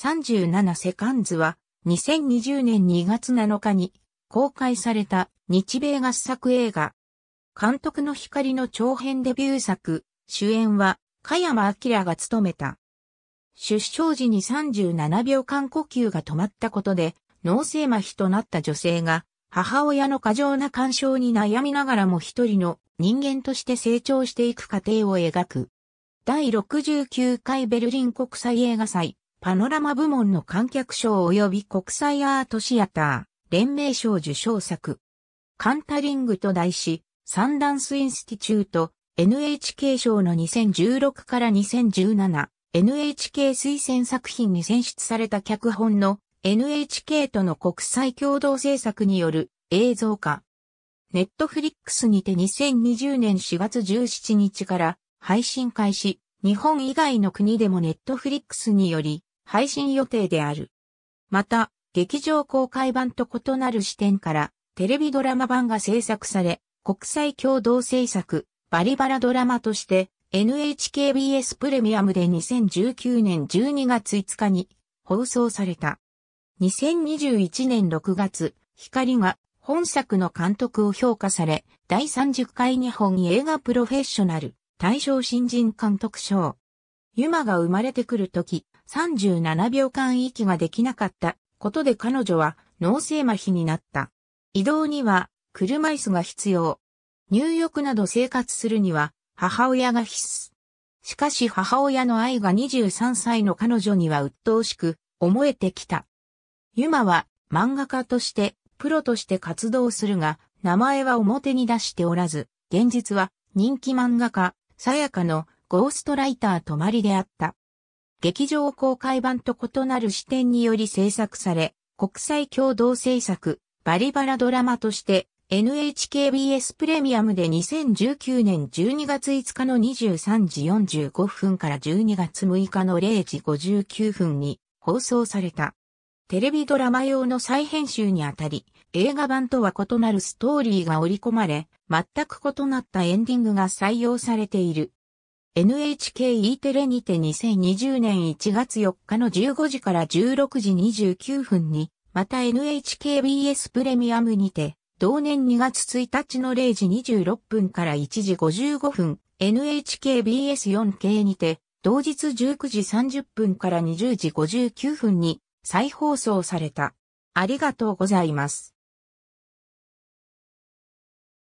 37セカンズは2020年2月7日に公開された日米合作映画。監督の光の長編デビュー作、主演は、加山明が務めた。出生時に37秒間呼吸が止まったことで、脳性麻痺となった女性が、母親の過剰な干渉に悩みながらも一人の人間として成長していく過程を描く。第69回ベルリン国際映画祭、パノラマ部門の観客賞及び国際アートシアター、連盟賞受賞作。カンタリングと題し、サンダンスインスティチュート、NHK 賞の2016から2017、NHK 推薦作品に選出された脚本の NHK との国際共同制作による映像化。ネットフリックスにて2020年4月17日から配信開始、日本以外の国でもネットフリックスにより配信予定である。また、劇場公開版と異なる視点から、テレビドラマ版が制作され、国際共同制作、バリバラドラマとして、NHKBS プレミアムで2019年12月5日に放送された。2021年6月、光が本作の監督を評価され、第30回日本映画プロフェッショナル大賞新人監督賞。ユマが生まれてくるとき、37秒間息ができなかったことで彼女は脳性麻痺になった。移動には車椅子が必要。入浴など生活するには母親が必須。しかし母親の愛が23歳の彼女には鬱陶しく思えてきた。ユマは漫画家としてプロとして活動するが名前は表に出しておらず、現実は人気漫画家、さやかのゴーストライター泊まりであった。劇場公開版と異なる視点により制作され、国際共同制作、バリバラドラマとして NHKBS プレミアムで2019年12月5日の23時45分から12月6日の0時59分に放送された。テレビドラマ用の再編集にあたり、映画版とは異なるストーリーが織り込まれ、全く異なったエンディングが採用されている。NHKE テレにて2020年1月4日の15時から16時29分に、また NHKBS プレミアムにて、同年2月1日の0時26分から1時55分、NHKBS4K にて、同日19時30分から20時59分に再放送された。ありがとうございます。